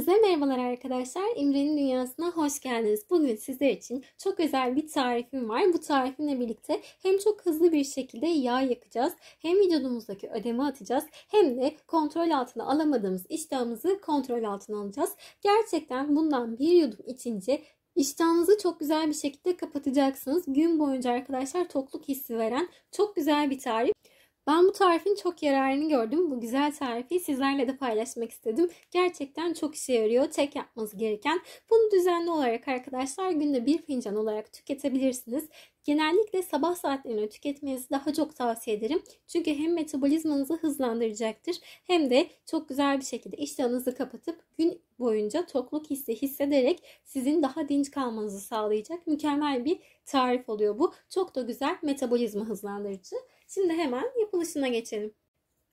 Size merhabalar arkadaşlar. İmre'nin dünyasına hoş geldiniz. Bugün sizler için çok özel bir tarifim var. Bu tarifimle birlikte hem çok hızlı bir şekilde yağ yakacağız, hem vücudumuzdaki ödemi atacağız, hem de kontrol altına alamadığımız iştahımızı kontrol altına alacağız. Gerçekten bundan bir yudum içince İştahınızı çok güzel bir şekilde kapatacaksınız. Gün boyunca arkadaşlar tokluk hissi veren çok güzel bir tarif. Ben bu tarifin çok yararını gördüm. Bu güzel tarifi sizlerle de paylaşmak istedim. Gerçekten çok işe yarıyor. Tek yapmanız gereken bunu düzenli olarak arkadaşlar günde bir fincan olarak tüketebilirsiniz. Genellikle sabah saatlerinde tüketmenizi daha çok tavsiye ederim. Çünkü hem metabolizmanızı hızlandıracaktır hem de çok güzel bir şekilde iştahınızı kapatıp gün boyunca tokluk hissi hissederek sizin daha dinç kalmanızı sağlayacak mükemmel bir tarif oluyor bu. Çok da güzel metabolizma hızlandırıcı. Şimdi hemen yapılışına geçelim.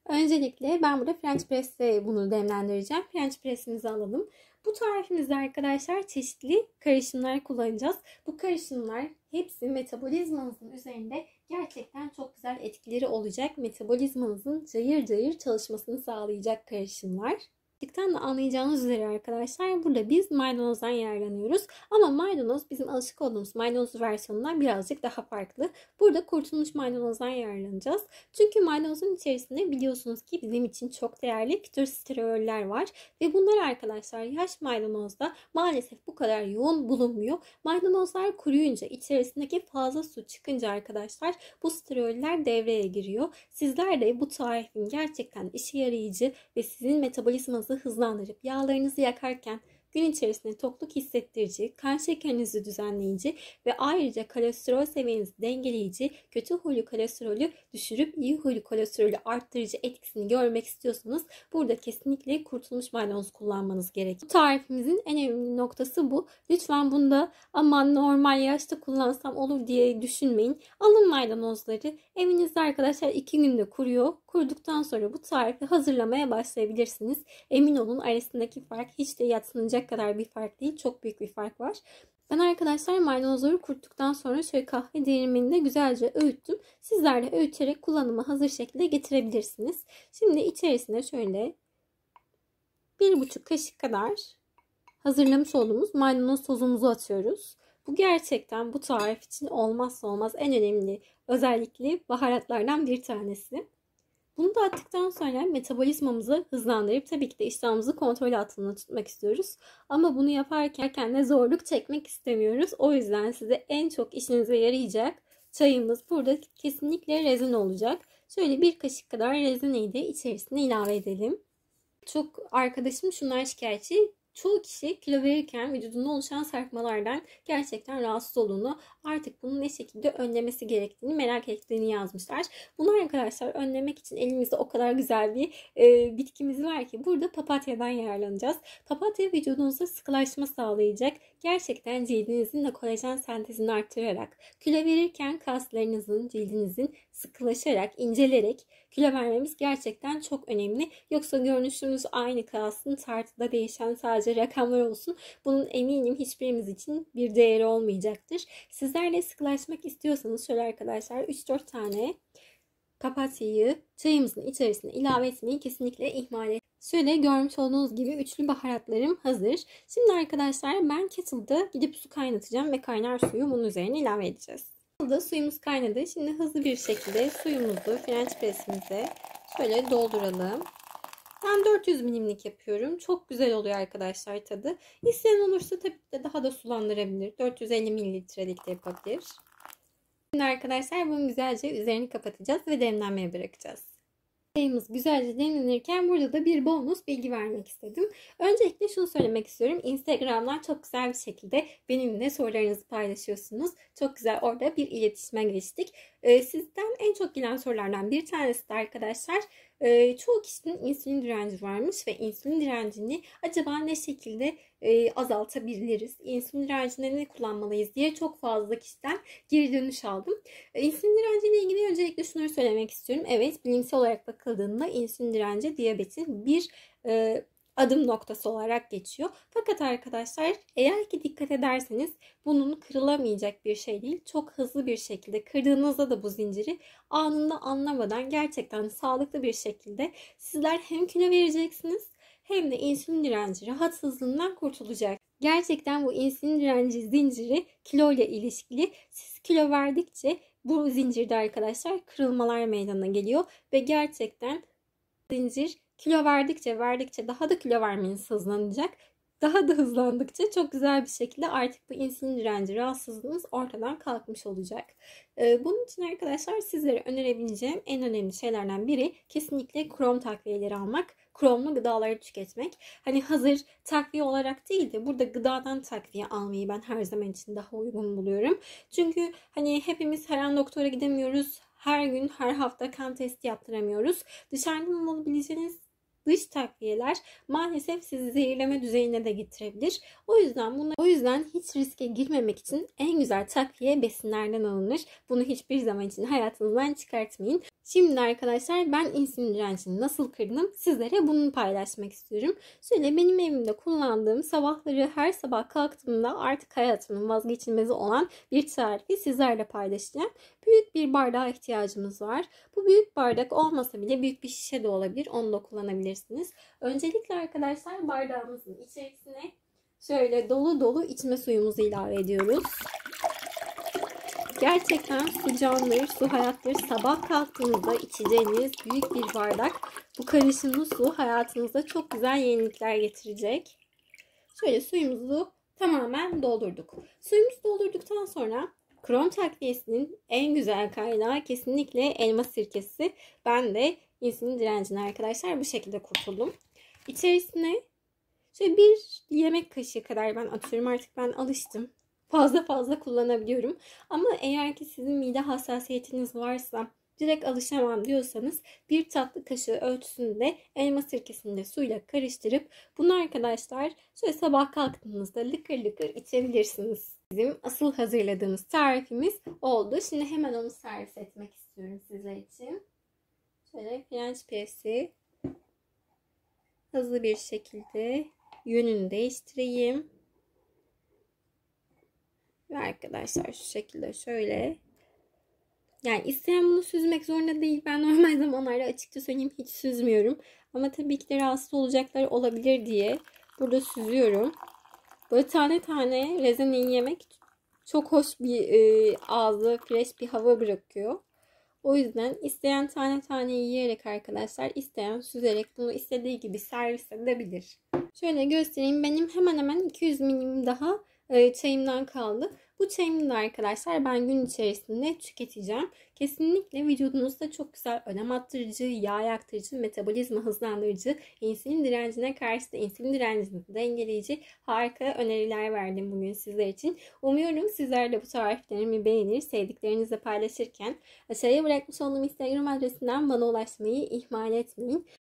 Öncelikle ben burada French Press'te bunu demlendireceğim. French Press'imizi alalım. Bu tarifimizde arkadaşlar çeşitli karışımlar kullanacağız. Bu karışımlar hepsi metabolizmanızın üzerinde gerçekten çok güzel etkileri olacak. Metabolizmanızın cayır cayır çalışmasını sağlayacak karışımlar. Pratikten de anlayacağınız üzere arkadaşlar burada biz maydanozdan yararlanıyoruz. Ama maydanoz bizim alışık olduğumuz maydanoz versiyonundan birazcık daha farklı. Burada kurtulmuş maydanozdan yararlanacağız. Çünkü maydanozun içerisinde biliyorsunuz ki bizim için çok değerli fitosteroller var. Ve bunlar arkadaşlar yaş maydanozda maalesef bu kadar yoğun bulunmuyor. Maydanozlar kuruyunca içerisindeki fazla su çıkınca arkadaşlar bu steroller devreye giriyor. Sizler de bu tarifin gerçekten işe yarayıcı ve sizin metabolizmanızı hızlandırıp yağlarınızı yakarken gün içerisinde tokluk hissettirici, kan şekerinizi düzenleyici ve ayrıca kolesterol seviyenizi dengeleyici, kötü huylu kolesterolü düşürüp iyi huylu kolesterolü arttırıcı etkisini görmek istiyorsanız burada kesinlikle kurtulmuş maydanoz kullanmanız gerekir. Bu tarifimizin en önemli noktası bu. Lütfen bunda aman normal yaşta kullansam olur diye düşünmeyin. Alın maydanozları. Evinizde arkadaşlar 2 günde kuruyor. Kuruduktan sonra bu tarifi hazırlamaya başlayabilirsiniz. Emin olun arasındaki fark hiç de yatsınacak olacak kadar bir fark değil. Çok büyük bir fark var. Ben arkadaşlar maydanozları kuruttuktan sonra şöyle kahve değirmeninde güzelce öğüttüm. Sizler de öğüterek kullanıma hazır şekilde getirebilirsiniz. Şimdi içerisine şöyle 1,5 kaşık kadar hazırlamış olduğumuz maydanoz tozumuzu atıyoruz. Bu gerçekten bu tarif için olmazsa olmaz en önemli özellikli baharatlardan bir tanesi. Bunu da attıktan sonra metabolizmamızı hızlandırıp tabii ki de iştahımızı kontrol altında tutmak istiyoruz. Ama bunu yaparken de zorluk çekmek istemiyoruz. O yüzden size en çok işinize yarayacak çayımız burada kesinlikle rezin olacak. Şöyle bir kaşık kadar rezineyi de içerisine ilave edelim. Çok arkadaşım şundan şikayetçi Çoğu kişi kilo verirken vücudunda oluşan sarkmalardan gerçekten rahatsız olduğunu, artık bunu ne şekilde önlemesi gerektiğini merak ettiğini yazmışlar. Bunlar arkadaşlar önlemek için elimizde o kadar güzel bir e, bitkimiz var ki burada papatyadan yararlanacağız. Papatya vücudunuza sıkılaşma sağlayacak, Gerçekten cildinizin de kolajen sentezini arttırarak, kilo verirken kaslarınızın, cildinizin sıkılaşarak, incelerek kilo vermemiz gerçekten çok önemli. Yoksa görünüşümüz aynı kalsın, tartıda değişen sadece rakamlar olsun. Bunun eminim hiçbirimiz için bir değeri olmayacaktır. Sizlerle sıkılaşmak istiyorsanız şöyle arkadaşlar 3-4 tane kapatyayı çayımızın içerisine ilave etmeyi kesinlikle ihmal etmeyin. Şöyle görmüş olduğunuz gibi üçlü baharatlarım hazır. Şimdi arkadaşlar ben kettle'da gidip su kaynatacağım ve kaynar suyu bunun üzerine ilave edeceğiz. Kettle'da suyumuz kaynadı. Şimdi hızlı bir şekilde suyumuzu french press'imize şöyle dolduralım. Ben 400 milimlik yapıyorum. Çok güzel oluyor arkadaşlar tadı. İsteyen olursa tabii de daha da sulandırabilir. 450 mililitrelik de yapabilir. Şimdi arkadaşlar bunu güzelce üzerini kapatacağız ve demlenmeye bırakacağız. Çayımız güzelce demlenirken burada da bir bonus bilgi vermek istedim. Öncelikle şunu söylemek istiyorum. Instagram'dan çok güzel bir şekilde benimle sorularınızı paylaşıyorsunuz. Çok güzel orada bir iletişime geçtik. Ee, sizden en çok gelen sorulardan bir tanesi de arkadaşlar e, çoğu kişinin insülin direnci varmış ve insülin direncini acaba ne şekilde e, azaltabiliriz. İnsülin direncinde ne kullanmalıyız diye çok fazla kişiden geri dönüş aldım. E, insülin direnci ile ilgili öncelikle şunu söylemek istiyorum. Evet bilimsel olarak bakıldığında insülin direnci diyabetin bir e, adım noktası olarak geçiyor. Fakat arkadaşlar eğer ki dikkat ederseniz bunun kırılamayacak bir şey değil. Çok hızlı bir şekilde kırdığınızda da bu zinciri anında anlamadan gerçekten sağlıklı bir şekilde sizler hem kilo vereceksiniz hem de insülin direnci rahatsızlığından kurtulacak. Gerçekten bu insülin direnci zinciri kilo ile ilişkili. Siz kilo verdikçe bu zincirde arkadaşlar kırılmalar meydana geliyor ve gerçekten zincir kilo verdikçe verdikçe daha da kilo vermeniz hızlanacak daha da hızlandıkça çok güzel bir şekilde artık bu insülin direnci rahatsızlığınız ortadan kalkmış olacak. Ee, bunun için arkadaşlar sizlere önerebileceğim en önemli şeylerden biri kesinlikle krom takviyeleri almak kromlu gıdaları tüketmek. Hani hazır takviye olarak değil de burada gıdadan takviye almayı ben her zaman için daha uygun buluyorum. Çünkü hani hepimiz her an doktora gidemiyoruz. Her gün, her hafta kan testi yaptıramıyoruz. Dışarıdan alabileceğiniz dış takviyeler maalesef sizi zehirleme düzeyine de getirebilir. O yüzden bunu o yüzden hiç riske girmemek için en güzel takviye besinlerden alınır. Bunu hiçbir zaman için hayatınızdan çıkartmayın. Şimdi arkadaşlar ben insülin direncini nasıl kırdım sizlere bunu paylaşmak istiyorum. Şöyle benim evimde kullandığım sabahları her sabah kalktığımda artık hayatımın vazgeçilmezi olan bir tarifi sizlerle paylaşacağım. Büyük bir bardağa ihtiyacımız var. Bu büyük bardak olmasa bile büyük bir şişe de olabilir. Onu da kullanabilirsiniz. Öncelikle arkadaşlar bardağımızın içerisine şöyle dolu dolu içme suyumuzu ilave ediyoruz. Gerçekten su canlıdır, su hayattır. Sabah kalktığınızda içeceğiniz büyük bir bardak bu karışımlı su hayatınızda çok güzel yenilikler getirecek. Şöyle suyumuzu tamamen doldurduk. Suyumuzu doldurduktan sonra krom takviyesinin en güzel kaynağı kesinlikle elma sirkesi. Ben de insinin direncini arkadaşlar bu şekilde kurtuldum. İçerisine şöyle bir yemek kaşığı kadar ben atıyorum artık ben alıştım fazla fazla kullanabiliyorum. Ama eğer ki sizin mide hassasiyetiniz varsa direkt alışamam diyorsanız bir tatlı kaşığı ölçüsünde elma sirkesini de suyla karıştırıp bunu arkadaşlar şöyle sabah kalktığınızda lıkır lıkır içebilirsiniz. Bizim asıl hazırladığımız tarifimiz oldu. Şimdi hemen onu servis etmek istiyorum size için. Şöyle French press'i hızlı bir şekilde yönünü değiştireyim. Ve arkadaşlar şu şekilde şöyle. Yani isteyen bunu süzmek zorunda değil. Ben normal zamanlarda açıkça söyleyeyim hiç süzmüyorum. Ama tabii ki de rahatsız olacaklar olabilir diye burada süzüyorum. Böyle tane tane rezeneyi yemek çok hoş bir e, ağzı, fresh bir hava bırakıyor. O yüzden isteyen tane tane yiyerek arkadaşlar, isteyen süzerek bunu istediği gibi servis edebilir. Şöyle göstereyim. Benim hemen hemen 200 milim daha e, çayımdan kaldı. Bu çayımı arkadaşlar ben gün içerisinde tüketeceğim. Kesinlikle vücudunuzda çok güzel ödem attırıcı, yağ yaktırıcı, metabolizma hızlandırıcı, insülin direncine karşı da insülin direncini dengeleyici harika öneriler verdim bugün sizler için. Umuyorum sizler de bu tariflerimi beğenir, sevdiklerinizle paylaşırken aşağıya bırakmış olduğum Instagram adresinden bana ulaşmayı ihmal etmeyin.